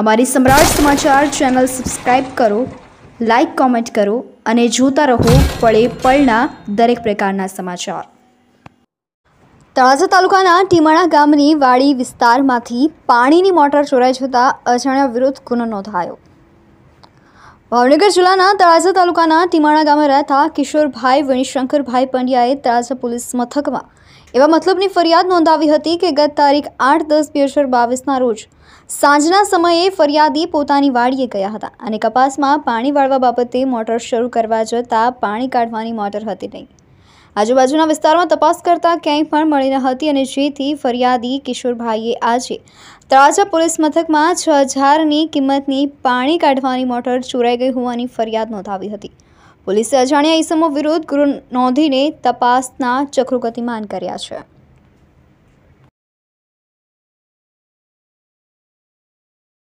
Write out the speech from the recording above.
અમારી સમ્રાટ સમાચાર channel subscribe કરો લાઈક કોમેન્ટ કરો અને જોતા રહો પળે પળના દરેક પ્રકારના સમાચાર તળાજા તાલુકાના ટીમાણા ગામની વાડી વિસ્તારમાંથી પાણીની મોટર ચોરાઈ જતાં અજાણ્યા વિરુદ્ધ ગુનો નોંધાયો ભાવનગર જિલ્લાના તળાજા તાલુકાના ટીમાણા ગામે રહેતા કિશોરભાઈ વણિશંકરભાઈ પંડ્યાએ તળાજા પોલીસ મથકમાં એવા મતલબની ફરિયાદ નોંધાવી હતી કે ગત તારીખ આઠ દસ બે હજાર બાવીસના રોજ સાંજના સમયે ફરિયાદી પોતાની વાડીએ ગયા હતા અને કપાસમાં પાણી વાળવા બાબતે મોટર શરૂ કરવા જતાં પાણી કાઢવાની મોટર હતી નહીં આજુબાજુના વિસ્તારમાં તપાસ કરતાં ક્યાંય પણ મળી ન હતી અને જેથી ફરિયાદી કિશોરભાઈએ આજે તળાજા પોલીસ મથકમાં છ હજારની કિંમતની પાણી કાઢવાની મોટર ચોરાઈ ગઈ હોવાની ફરિયાદ નોંધાવી હતી પોલીસે અજાણ્યા ઈસમો વિરુદ્ધ ગુરુ નોંધીને તપાસના ચક્રો ગતિમાન કર્યા છે